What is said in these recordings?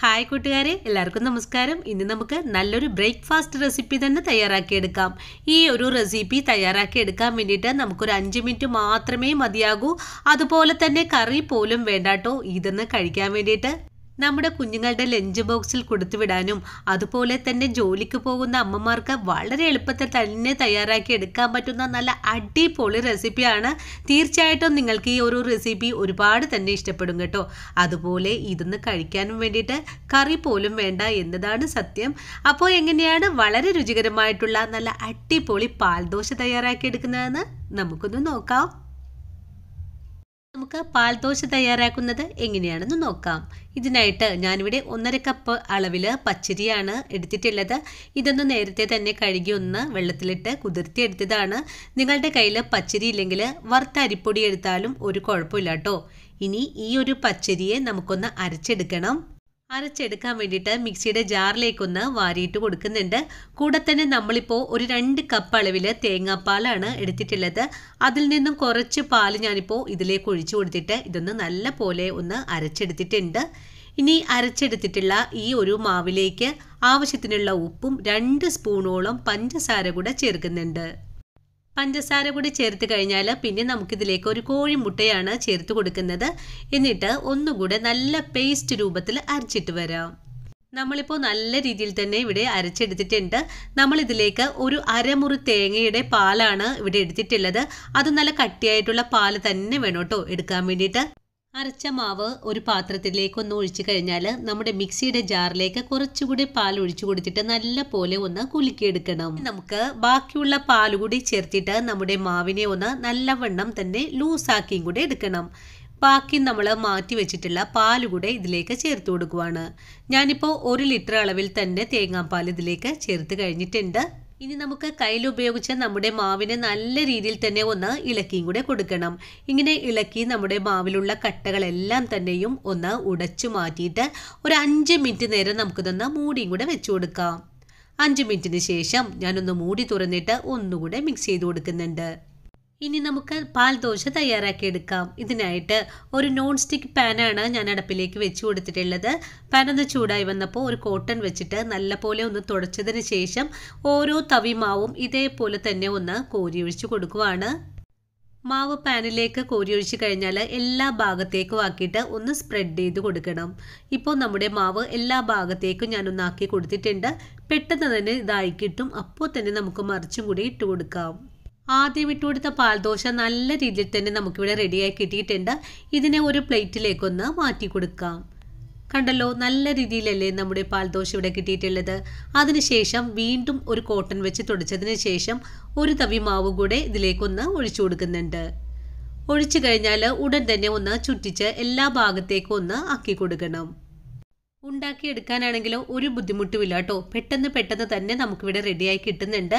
hi കൂട്ടുകാരെ എല്ലാവർക്കും നമസ്കാരം ഇന്ന് നമുക്ക് നല്ലൊരു ബ്രേക്ക്ഫാസ്റ്റ് റെസിപ്പി തന്നെ തയ്യാറാക്കിയെടുക്കാം ഈ ഒരു റെസിപ്പി തയ്യാറാക്കിയെടുക്കാൻ വേണ്ടിയിട്ട് നമുക്കൊരു അഞ്ച് മിനിറ്റ് മാത്രമേ മതിയാകൂ അതുപോലെ തന്നെ കറി പോലും വേണ്ടാട്ടോ ഇതെന്ന് കഴിക്കാൻ വേണ്ടിയിട്ട് നമ്മുടെ കുഞ്ഞുങ്ങളുടെ ലഞ്ച് ബോക്സിൽ കൊടുത്തുവിടാനും അതുപോലെ തന്നെ ജോലിക്ക് പോകുന്ന അമ്മമാർക്ക് വളരെ എളുപ്പത്തിൽ തന്നെ തയ്യാറാക്കി എടുക്കാൻ പറ്റുന്ന നല്ല അടിപൊളി റെസിപ്പിയാണ് തീർച്ചയായിട്ടും നിങ്ങൾക്ക് ഈ ഒരു റെസിപ്പി ഒരുപാട് തന്നെ ഇഷ്ടപ്പെടും കേട്ടോ അതുപോലെ ഇതൊന്ന് കഴിക്കാനും വേണ്ടിയിട്ട് കറി പോലും വേണ്ട എന്നതാണ് സത്യം അപ്പോൾ എങ്ങനെയാണ് വളരെ രുചികരമായിട്ടുള്ള നല്ല അടിപൊളി പാൽദോശ തയ്യാറാക്കി എടുക്കുന്നതെന്ന് നമുക്കൊന്ന് നോക്കാം നമുക്ക് പാൽദോശ തയ്യാറാക്കുന്നത് എങ്ങനെയാണെന്ന് നോക്കാം ഇതിനായിട്ട് ഞാനിവിടെ ഒന്നര കപ്പ് അളവിൽ പച്ചരിയാണ് എടുത്തിട്ടുള്ളത് ഇതൊന്ന് നേരത്തെ തന്നെ കഴുകി ഒന്ന് വെള്ളത്തിലിട്ട് കുതിർത്തി എടുത്തതാണ് നിങ്ങളുടെ കയ്യിൽ പച്ചരി ഇല്ലെങ്കിൽ വറുത്ത അരിപ്പൊടി എടുത്താലും ഒരു കുഴപ്പമില്ല കേട്ടോ ഇനി ഈ ഒരു പച്ചരിയെ നമുക്കൊന്ന് അരച്ചെടുക്കണം അരച്ചെടുക്കാൻ വേണ്ടിയിട്ട് മിക്സിയുടെ ജാറിലേക്കൊന്ന് വാരിയിട്ട് കൊടുക്കുന്നുണ്ട് കൂടെ തന്നെ നമ്മളിപ്പോൾ ഒരു രണ്ട് കപ്പ് അളവിൽ തേങ്ങാപ്പാലാണ് എടുത്തിട്ടുള്ളത് അതിൽ നിന്നും കുറച്ച് പാൽ ഞാനിപ്പോൾ ഇതിലേക്ക് ഒഴിച്ചു കൊടുത്തിട്ട് ഇതൊന്ന് നല്ല പോലെ ഒന്ന് അരച്ചെടുത്തിട്ടുണ്ട് ഇനി അരച്ചെടുത്തിട്ടുള്ള ഈ ഒരു മാവിലേക്ക് ആവശ്യത്തിനുള്ള ഉപ്പും രണ്ട് സ്പൂണോളം പഞ്ചസാര കൂടെ ചേർക്കുന്നുണ്ട് പഞ്ചസാര കൂടി ചേർത്ത് കഴിഞ്ഞാൽ പിന്നെ നമുക്കിതിലേക്ക് ഒരു കോഴിമുട്ടയാണ് ചേർത്ത് കൊടുക്കുന്നത് എന്നിട്ട് ഒന്നുകൂടെ നല്ല പേസ്റ്റ് രൂപത്തിൽ അരച്ചിട്ട് വരാം നമ്മളിപ്പോൾ നല്ല രീതിയിൽ തന്നെ ഇവിടെ അരച്ചെടുത്തിട്ടുണ്ട് നമ്മളിതിലേക്ക് ഒരു അരമുറി തേങ്ങയുടെ പാലാണ് ഇവിടെ എടുത്തിട്ടുള്ളത് അത് നല്ല കട്ടിയായിട്ടുള്ള പാൽ തന്നെ വേണം കേട്ടോ എടുക്കാൻ വേണ്ടിയിട്ട് അരച്ച മാവ് ഒരു പാത്രത്തിലേക്ക് ഒന്ന് ഒഴിച്ചു കഴിഞ്ഞാൽ നമ്മുടെ മിക്സിയുടെ ജാറിലേക്ക് കുറച്ചുകൂടി പാൽ ഒഴിച്ചു കൊടുത്തിട്ട് നല്ല പോലെ ഒന്ന് കുലുക്കിയെടുക്കണം നമുക്ക് ബാക്കിയുള്ള പാൽ കൂടി ചേർത്തിട്ട് നമ്മുടെ മാവിനെ ഒന്ന് നല്ലവണ്ണം തന്നെ ലൂസാക്കിയും കൂടി എടുക്കണം ബാക്കി നമ്മൾ മാറ്റി വെച്ചിട്ടുള്ള പാൽ കൂടെ ഇതിലേക്ക് ചേർത്ത് കൊടുക്കുവാണ് ഞാനിപ്പോൾ ഒരു ലിറ്റർ അളവിൽ തന്നെ തേങ്ങാപ്പാൽ ഇതിലേക്ക് ചേർത്ത് കഴിഞ്ഞിട്ടുണ്ട് ഇനി നമുക്ക് ഉപയോഗിച്ച് നമ്മുടെ മാവിനെ നല്ല രീതിയിൽ തന്നെ ഒന്ന് ഇളക്കിയും കൂടെ കൊടുക്കണം ഇങ്ങനെ ഇളക്കി നമ്മുടെ മാവിലുള്ള കട്ടകളെല്ലാം തന്നെയും ഒന്ന് ഉടച്ചു മാറ്റിയിട്ട് ഒരു അഞ്ച് മിനിറ്റ് നേരം നമുക്കിതൊന്ന് മൂടിയും കൂടെ വെച്ചു കൊടുക്കാം അഞ്ച് മിനിറ്റിന് ശേഷം ഞാനൊന്ന് മൂടി തുറന്നിട്ട് ഒന്നുകൂടെ മിക്സ് ചെയ്ത് കൊടുക്കുന്നുണ്ട് ഇനി നമുക്ക് പാൽ ദോശ തയ്യാറാക്കി എടുക്കാം ഇതിനായിട്ട് ഒരു നോൺ സ്റ്റിക്ക് പാനാണ് ഞാൻ അടപ്പിലേക്ക് വെച്ച് കൊടുത്തിട്ടുള്ളത് പാനൊന്ന് ചൂടായി വന്നപ്പോൾ ഒരു കോട്ടൺ വെച്ചിട്ട് നല്ലപോലെ ഒന്ന് തുടച്ചതിന് ശേഷം ഓരോ തവി മാവും ഇതേപോലെ തന്നെ ഒന്ന് കോരിയൊഴിച്ച് കൊടുക്കുവാണ് മാവ് പാനിലേക്ക് കോരിയൊഴിച്ച് കഴിഞ്ഞാൽ എല്ലാ ഭാഗത്തേക്കും ആക്കിയിട്ട് ഒന്ന് സ്പ്രെഡ് ചെയ്ത് കൊടുക്കണം ഇപ്പോൾ നമ്മുടെ മാവ് എല്ലാ ഭാഗത്തേക്കും ആക്കി കൊടുത്തിട്ടുണ്ട് പെട്ടെന്ന് തന്നെ ഇതായി കിട്ടും അപ്പോൾ തന്നെ നമുക്ക് മറിച്ചും കൂടി ഇട്ട് കൊടുക്കാം ആദ്യം ഇട്ടുകൊടുത്ത പാൽദോശ നല്ല രീതിയിൽ തന്നെ നമുക്കിവിടെ റെഡിയായി കിട്ടിയിട്ടുണ്ട് ഇതിനെ ഒരു പ്ലേറ്റിലേക്കൊന്ന് മാറ്റി കൊടുക്കാം കണ്ടല്ലോ നല്ല രീതിയിലല്ലേ നമ്മുടെ പാൽദോശ ഇവിടെ കിട്ടിയിട്ടുള്ളത് അതിനുശേഷം വീണ്ടും ഒരു കോട്ടൺ വെച്ച് തുടച്ചതിന് ശേഷം ഒരു തവി മാവ് കൂടെ ഇതിലേക്കൊന്ന് ഒഴിച്ചു കൊടുക്കുന്നുണ്ട് ഒഴിച്ചു കഴിഞ്ഞാൽ ഉടൻ തന്നെ ഒന്ന് ചുറ്റിച്ച് എല്ലാ ഭാഗത്തേക്കും ഒന്ന് ആക്കി കൊടുക്കണം ഉണ്ടാക്കിയെടുക്കാനാണെങ്കിലും ഒരു ബുദ്ധിമുട്ടുമില്ല കേട്ടോ പെട്ടെന്ന് പെട്ടെന്ന് തന്നെ നമുക്കിവിടെ റെഡിയായി കിട്ടുന്നുണ്ട്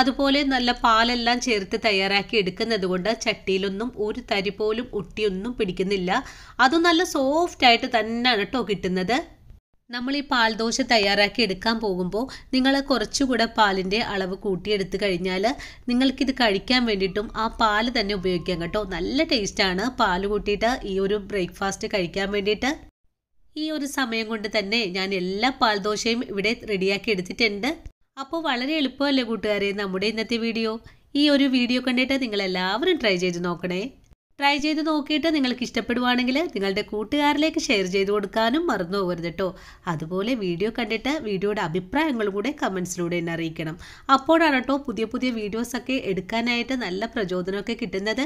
അതുപോലെ നല്ല പാലെല്ലാം ചേർത്ത് തയ്യാറാക്കി എടുക്കുന്നത് കൊണ്ട് ചട്ടിയിലൊന്നും ഒരു തരി പോലും ഒട്ടിയൊന്നും പിടിക്കുന്നില്ല അതും നല്ല സോഫ്റ്റ് ആയിട്ട് തന്നെയാണ് കേട്ടോ കിട്ടുന്നത് നമ്മൾ ഈ പാൽദോശ തയ്യാറാക്കി എടുക്കാൻ പോകുമ്പോൾ നിങ്ങൾ കുറച്ചുകൂടെ പാലിൻ്റെ അളവ് കൂട്ടിയെടുത്ത് കഴിഞ്ഞാൽ നിങ്ങൾക്കിത് കഴിക്കാൻ വേണ്ടിയിട്ടും ആ പാൽ തന്നെ ഉപയോഗിക്കാം കേട്ടോ നല്ല ടേസ്റ്റാണ് പാൽ കൂട്ടിയിട്ട് ഈ ഒരു ബ്രേക്ക്ഫാസ്റ്റ് കഴിക്കാൻ വേണ്ടിയിട്ട് ഈ ഒരു സമയം കൊണ്ട് തന്നെ ഞാൻ എല്ലാ പാൽദോശയും ഇവിടെ റെഡിയാക്കി എടുത്തിട്ടുണ്ട് അപ്പോൾ വളരെ എളുപ്പമല്ലേ കൂട്ടുകാരെ നമ്മുടെ ഇന്നത്തെ വീഡിയോ ഈ ഒരു വീഡിയോ കണ്ടിട്ട് നിങ്ങൾ എല്ലാവരും ട്രൈ ചെയ്ത് നോക്കണേ ട്രൈ ചെയ്ത് നോക്കിയിട്ട് നിങ്ങൾക്ക് ഇഷ്ടപ്പെടുവാണെങ്കിൽ നിങ്ങളുടെ കൂട്ടുകാരിലേക്ക് ഷെയർ ചെയ്ത് കൊടുക്കാനും മറന്നു പോകരുത് കേട്ടോ അതുപോലെ വീഡിയോ കണ്ടിട്ട് വീഡിയോയുടെ അഭിപ്രായങ്ങൾ കൂടെ കമൻസിലൂടെ എന്നെ അറിയിക്കണം അപ്പോഴാണ് കേട്ടോ പുതിയ പുതിയ വീഡിയോസൊക്കെ എടുക്കാനായിട്ട് നല്ല പ്രചോദനമൊക്കെ കിട്ടുന്നത്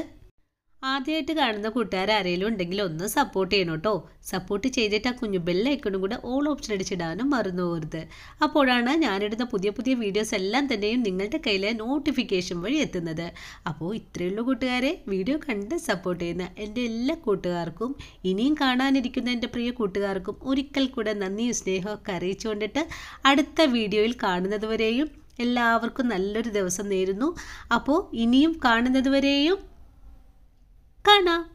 ആദ്യമായിട്ട് കാണുന്ന കൂട്ടുകാർ ആരെങ്കിലും ഉണ്ടെങ്കിൽ ഒന്ന് സപ്പോർട്ട് ചെയ്യണം കേട്ടോ സപ്പോർട്ട് ചെയ്തിട്ട് ആ കുഞ്ഞു ബെല്ലൈക്കണും കൂടെ ഓൾ ഓപ്ഷൻ അടിച്ചിടാനും മറന്നു പോകരുത് അപ്പോഴാണ് ഞാനിടുന്ന പുതിയ പുതിയ വീഡിയോസ് എല്ലാം തന്നെയും നിങ്ങളുടെ കയ്യിലെ നോട്ടിഫിക്കേഷൻ വഴി എത്തുന്നത് അപ്പോൾ ഇത്രയുള്ള കൂട്ടുകാരെ വീഡിയോ കണ്ട് സപ്പോർട്ട് ചെയ്യുന്ന എൻ്റെ എല്ലാ കൂട്ടുകാർക്കും ഇനിയും കാണാനിരിക്കുന്ന എൻ്റെ പ്രിയ കൂട്ടുകാർക്കും ഒരിക്കൽ കൂടെ നന്ദിയും സ്നേഹമൊക്കെ അറിയിച്ചുകൊണ്ടിട്ട് അടുത്ത വീഡിയോയിൽ കാണുന്നതുവരെയും എല്ലാവർക്കും നല്ലൊരു ദിവസം നേരുന്നു അപ്പോൾ ഇനിയും കാണുന്നതുവരെയും കാണാം